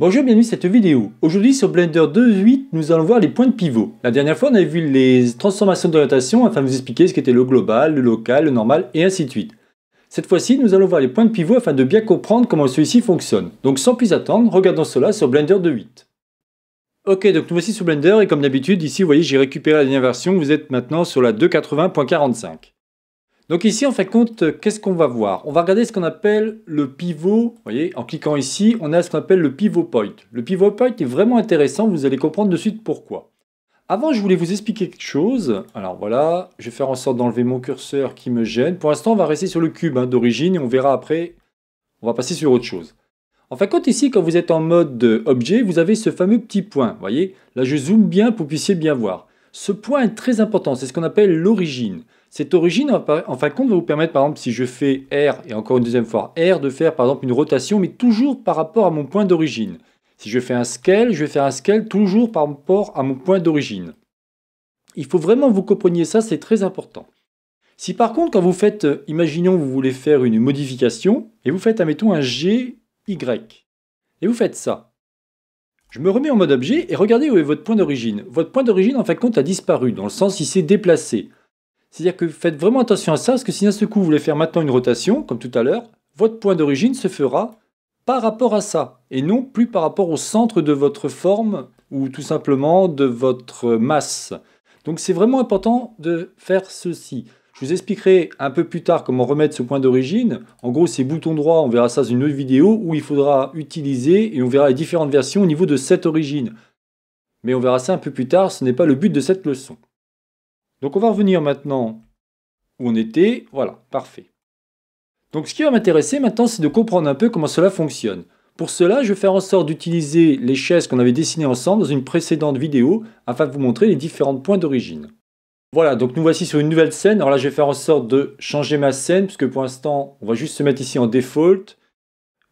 Bonjour, bienvenue dans cette vidéo. Aujourd'hui sur Blender 2.8, nous allons voir les points de pivot. La dernière fois, on avait vu les transformations d'orientation afin de vous expliquer ce qu'était le global, le local, le normal et ainsi de suite. Cette fois-ci, nous allons voir les points de pivot afin de bien comprendre comment celui-ci fonctionne. Donc sans plus attendre, regardons cela sur Blender 2.8. Ok, donc nous voici sur Blender et comme d'habitude, ici vous voyez j'ai récupéré la dernière version, vous êtes maintenant sur la 2.80.45. Donc ici, en fait compte, euh, qu'est-ce qu'on va voir On va regarder ce qu'on appelle le pivot. Vous voyez, en cliquant ici, on a ce qu'on appelle le pivot point. Le pivot point est vraiment intéressant, vous allez comprendre de suite pourquoi. Avant, je voulais vous expliquer quelque chose. Alors voilà, je vais faire en sorte d'enlever mon curseur qui me gêne. Pour l'instant, on va rester sur le cube hein, d'origine et on verra après, on va passer sur autre chose. En fait de compte, ici, quand vous êtes en mode objet, vous avez ce fameux petit point. Vous voyez, là, je zoome bien pour que vous puissiez bien voir. Ce point est très important, c'est ce qu'on appelle l'origine. Cette origine, en fin de compte, va vous permettre, par exemple, si je fais R, et encore une deuxième fois R, de faire, par exemple, une rotation, mais toujours par rapport à mon point d'origine. Si je fais un scale, je vais faire un scale toujours par rapport à mon point d'origine. Il faut vraiment que vous compreniez ça, c'est très important. Si par contre, quand vous faites, euh, imaginons, vous voulez faire une modification, et vous faites, admettons, un G, Y, et vous faites ça. Je me remets en mode objet, et regardez où est votre point d'origine. Votre point d'origine, en fin de compte, a disparu, dans le sens, il s'est déplacé. C'est-à-dire que faites vraiment attention à ça, parce que si d'un seul coup vous voulez faire maintenant une rotation, comme tout à l'heure, votre point d'origine se fera par rapport à ça, et non plus par rapport au centre de votre forme, ou tout simplement de votre masse. Donc c'est vraiment important de faire ceci. Je vous expliquerai un peu plus tard comment remettre ce point d'origine. En gros, c'est bouton droit, on verra ça dans une autre vidéo, où il faudra utiliser, et on verra les différentes versions au niveau de cette origine. Mais on verra ça un peu plus tard, ce n'est pas le but de cette leçon. Donc on va revenir maintenant où on était. Voilà, parfait. Donc ce qui va m'intéresser maintenant, c'est de comprendre un peu comment cela fonctionne. Pour cela, je vais faire en sorte d'utiliser les chaises qu'on avait dessinées ensemble dans une précédente vidéo afin de vous montrer les différents points d'origine. Voilà, donc nous voici sur une nouvelle scène. Alors là, je vais faire en sorte de changer ma scène puisque pour l'instant, on va juste se mettre ici en default.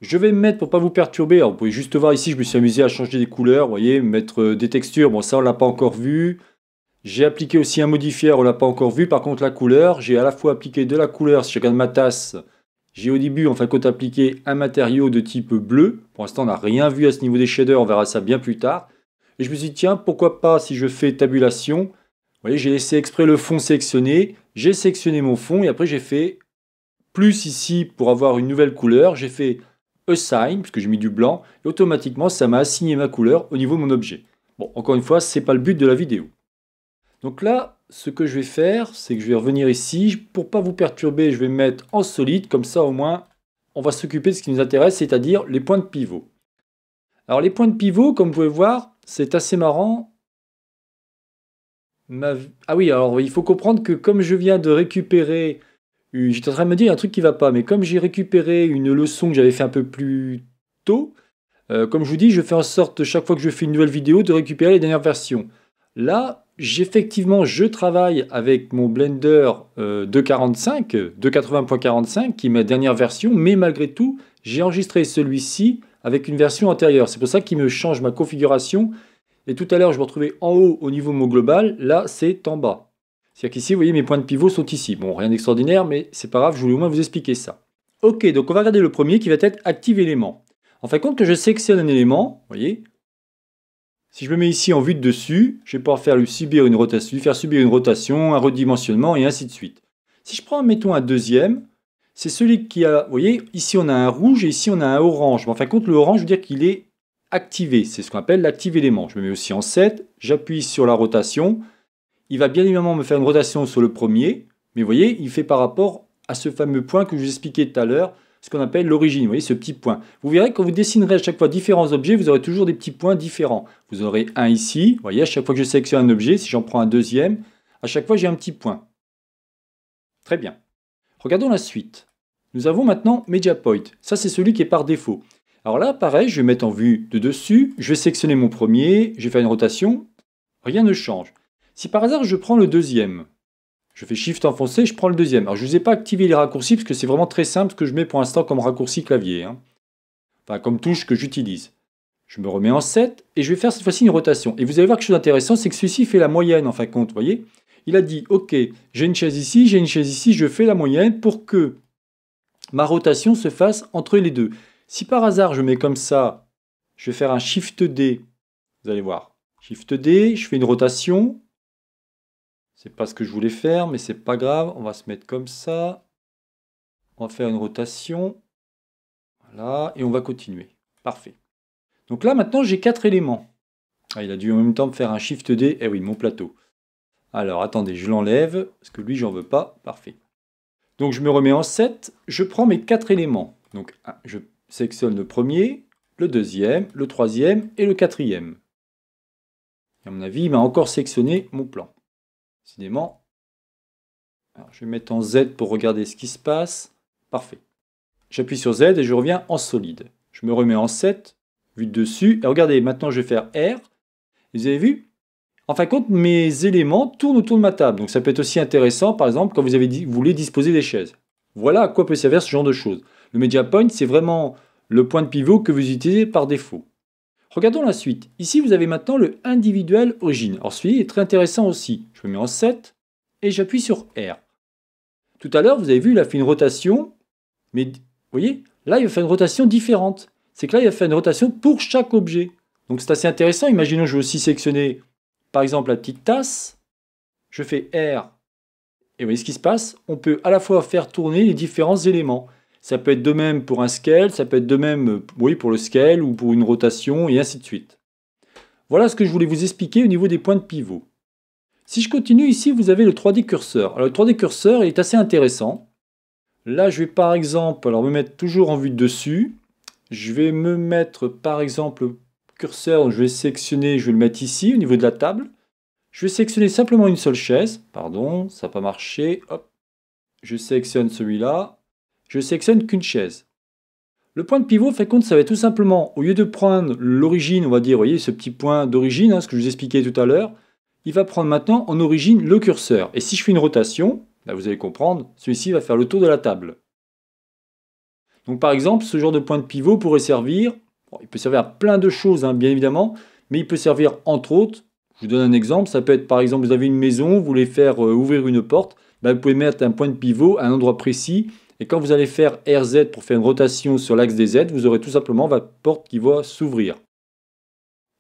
Je vais me mettre pour ne pas vous perturber. Alors, vous pouvez juste voir ici, je me suis amusé à changer des couleurs, vous voyez, mettre euh, des textures. Bon, ça, on l'a pas encore vu. J'ai appliqué aussi un modifier, on ne l'a pas encore vu. Par contre, la couleur, j'ai à la fois appliqué de la couleur, sur je regarde ma tasse, j'ai au début en fin de compte appliqué un matériau de type bleu. Pour l'instant, on n'a rien vu à ce niveau des shaders, on verra ça bien plus tard. Et je me suis dit, tiens, pourquoi pas si je fais tabulation Vous voyez, j'ai laissé exprès le fond sélectionné, j'ai sélectionné mon fond et après j'ai fait plus ici pour avoir une nouvelle couleur, j'ai fait assign, puisque j'ai mis du blanc, et automatiquement ça m'a assigné ma couleur au niveau de mon objet. Bon, encore une fois, ce n'est pas le but de la vidéo. Donc là, ce que je vais faire, c'est que je vais revenir ici. Pour pas vous perturber, je vais mettre en solide. Comme ça, au moins, on va s'occuper de ce qui nous intéresse, c'est-à-dire les points de pivot. Alors les points de pivot, comme vous pouvez voir, c'est assez marrant. Ah oui, alors il faut comprendre que comme je viens de récupérer... J'étais en train de me dire, un truc qui va pas, mais comme j'ai récupéré une leçon que j'avais fait un peu plus tôt, euh, comme je vous dis, je fais en sorte, chaque fois que je fais une nouvelle vidéo, de récupérer les dernières versions. Là, effectivement, je travaille avec mon Blender 245, euh, 280.45, qui est ma dernière version, mais malgré tout, j'ai enregistré celui-ci avec une version antérieure. C'est pour ça qu'il me change ma configuration. Et tout à l'heure, je me retrouvais en haut au niveau de mon global. Là, c'est en bas. C'est-à-dire qu'ici, vous voyez, mes points de pivot sont ici. Bon, rien d'extraordinaire, mais c'est pas grave, je voulais au moins vous expliquer ça. Ok, donc on va regarder le premier qui va être Active Element. En fin de compte, que je sélectionne un élément, vous voyez, si je me mets ici en vue de dessus, je vais pouvoir faire lui subir une rotation, lui faire subir une rotation, un redimensionnement et ainsi de suite. Si je prends, mettons, un deuxième, c'est celui qui a, vous voyez, ici on a un rouge et ici on a un orange. Mais en fin de compte, le orange veut dire qu'il est activé. C'est ce qu'on appelle l'active élément. Je me mets aussi en 7, j'appuie sur la rotation. Il va bien évidemment me faire une rotation sur le premier, mais vous voyez, il fait par rapport à ce fameux point que je vous expliquais tout à l'heure, ce qu'on appelle l'origine, vous voyez, ce petit point. Vous verrez que quand vous dessinerez à chaque fois différents objets, vous aurez toujours des petits points différents. Vous aurez un ici, vous voyez, à chaque fois que je sélectionne un objet, si j'en prends un deuxième, à chaque fois j'ai un petit point. Très bien. Regardons la suite. Nous avons maintenant MediaPoint. Ça, c'est celui qui est par défaut. Alors là, pareil, je vais mettre en vue de dessus, je vais sélectionner mon premier, je vais faire une rotation, rien ne change. Si par hasard je prends le deuxième, je fais Shift enfoncé, je prends le deuxième. Alors je ne vous ai pas activé les raccourcis parce que c'est vraiment très simple ce que je mets pour l'instant comme raccourci clavier. Hein. Enfin, comme touche que j'utilise. Je me remets en 7 et je vais faire cette fois-ci une rotation. Et vous allez voir quelque chose intéressant c'est que celui-ci fait la moyenne en fin de compte, voyez Il a dit, ok, j'ai une chaise ici, j'ai une chaise ici, je fais la moyenne pour que ma rotation se fasse entre les deux. Si par hasard je mets comme ça, je vais faire un Shift D, vous allez voir. Shift D, je fais une rotation, c'est pas ce que je voulais faire, mais c'est pas grave. On va se mettre comme ça. On va faire une rotation. Voilà, et on va continuer. Parfait. Donc là, maintenant, j'ai quatre éléments. Ah, il a dû en même temps faire un Shift D. Eh oui, mon plateau. Alors, attendez, je l'enlève, parce que lui, j'en veux pas. Parfait. Donc, je me remets en 7. Je prends mes quatre éléments. Donc, je sélectionne le premier, le deuxième, le troisième et le quatrième. Et à mon avis, il m'a encore sélectionné mon plan je vais mettre en Z pour regarder ce qui se passe. Parfait. J'appuie sur Z et je reviens en solide. Je me remets en 7, vue de dessus. Et regardez, maintenant je vais faire R. vous avez vu En fin de compte, mes éléments tournent autour de ma table. Donc ça peut être aussi intéressant, par exemple, quand vous, avez dit, vous voulez disposer des chaises. Voilà à quoi peut servir ce genre de choses. Le Media Point, c'est vraiment le point de pivot que vous utilisez par défaut. Regardons la suite. Ici, vous avez maintenant le individuel origine. Alors celui ci est très intéressant aussi. Je me mets en 7 et j'appuie sur R. Tout à l'heure, vous avez vu, il a fait une rotation, mais vous voyez, là, il a fait une rotation différente. C'est que là, il a fait une rotation pour chaque objet. Donc c'est assez intéressant. Imaginons, je veux aussi sélectionner, par exemple, la petite tasse. Je fais R. Et vous voyez ce qui se passe On peut à la fois faire tourner les différents éléments. Ça peut être de même pour un scale, ça peut être de même euh, oui, pour le scale ou pour une rotation, et ainsi de suite. Voilà ce que je voulais vous expliquer au niveau des points de pivot. Si je continue ici, vous avez le 3D curseur. Alors le 3D curseur est assez intéressant. Là, je vais par exemple alors me mettre toujours en vue de dessus. Je vais me mettre par exemple le curseur, je vais sélectionner, je vais le mettre ici au niveau de la table. Je vais sélectionner simplement une seule chaise. Pardon, ça n'a pas marché. Hop. Je sélectionne celui-là je sélectionne qu'une chaise. Le point de pivot que ça va être tout simplement, au lieu de prendre l'origine, on va dire, voyez, ce petit point d'origine, hein, ce que je vous expliquais tout à l'heure, il va prendre maintenant en origine le curseur. Et si je fais une rotation, là vous allez comprendre, celui-ci va faire le tour de la table. Donc par exemple, ce genre de point de pivot pourrait servir, il peut servir à plein de choses, hein, bien évidemment, mais il peut servir entre autres, je vous donne un exemple, ça peut être par exemple, vous avez une maison, vous voulez faire euh, ouvrir une porte, ben, vous pouvez mettre un point de pivot à un endroit précis et quand vous allez faire RZ pour faire une rotation sur l'axe des Z, vous aurez tout simplement votre porte qui va s'ouvrir.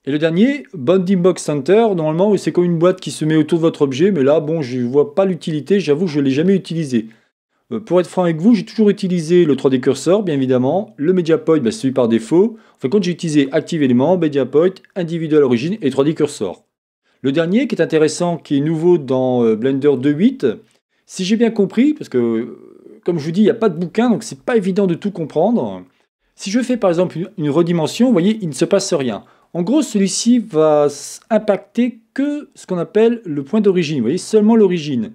Et le dernier, Bonding Box Center, normalement c'est comme une boîte qui se met autour de votre objet, mais là bon je ne vois pas l'utilité, j'avoue que je ne l'ai jamais utilisé. Euh, pour être franc avec vous, j'ai toujours utilisé le 3D Cursor, bien évidemment, le MediaPoint, bah, celui par défaut. En fin de compte, j'ai utilisé Active Element, MediaPoint, Individual Origin et 3D Cursor. Le dernier qui est intéressant, qui est nouveau dans euh, Blender 2.8, si j'ai bien compris, parce que comme je vous dis, il n'y a pas de bouquin, donc ce n'est pas évident de tout comprendre. Si je fais par exemple une redimension, vous voyez, il ne se passe rien. En gros, celui-ci va impacter que ce qu'on appelle le point d'origine, vous voyez, seulement l'origine.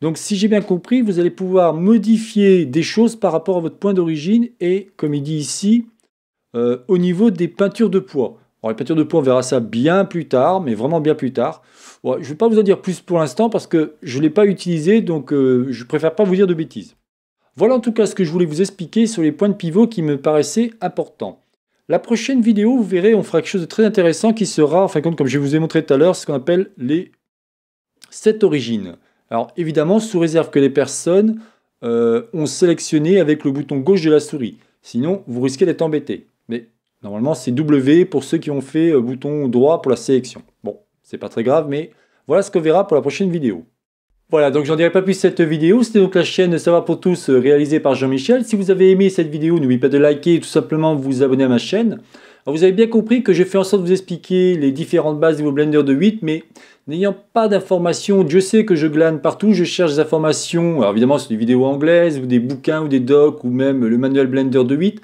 Donc si j'ai bien compris, vous allez pouvoir modifier des choses par rapport à votre point d'origine et, comme il dit ici, euh, au niveau des peintures de poids. Alors les peintures de poids, on verra ça bien plus tard, mais vraiment bien plus tard. je ne vais pas vous en dire plus pour l'instant parce que je ne l'ai pas utilisé, donc je euh, je préfère pas vous dire de bêtises. Voilà en tout cas ce que je voulais vous expliquer sur les points de pivot qui me paraissaient importants. La prochaine vidéo, vous verrez, on fera quelque chose de très intéressant qui sera, en fin de compte, comme je vous ai montré tout à l'heure, ce qu'on appelle les 7 origines. Alors évidemment, sous réserve que les personnes euh, ont sélectionné avec le bouton gauche de la souris. Sinon, vous risquez d'être embêté. Mais normalement, c'est W pour ceux qui ont fait euh, bouton droit pour la sélection. Bon, c'est pas très grave, mais voilà ce qu'on verra pour la prochaine vidéo. Voilà, donc j'en dirai pas plus cette vidéo. C'était donc la chaîne Ça va pour tous euh, réalisée par Jean-Michel. Si vous avez aimé cette vidéo, n'oubliez pas de liker et tout simplement vous abonner à ma chaîne. vous avez bien compris que j'ai fait en sorte de vous expliquer les différentes bases de vos Blender de 8, mais n'ayant pas d'informations, Dieu sait que je glane partout, je cherche des informations, alors évidemment c'est des vidéos anglaises, ou des bouquins, ou des docs, ou même le manuel Blender de 8.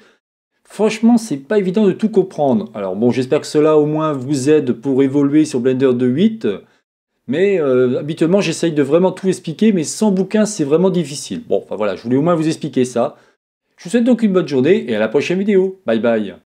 Franchement, c'est pas évident de tout comprendre. Alors bon, j'espère que cela au moins vous aide pour évoluer sur Blender de 8. Mais euh, habituellement, j'essaye de vraiment tout expliquer, mais sans bouquin, c'est vraiment difficile. Bon, enfin voilà, je voulais au moins vous expliquer ça. Je vous souhaite donc une bonne journée et à la prochaine vidéo. Bye bye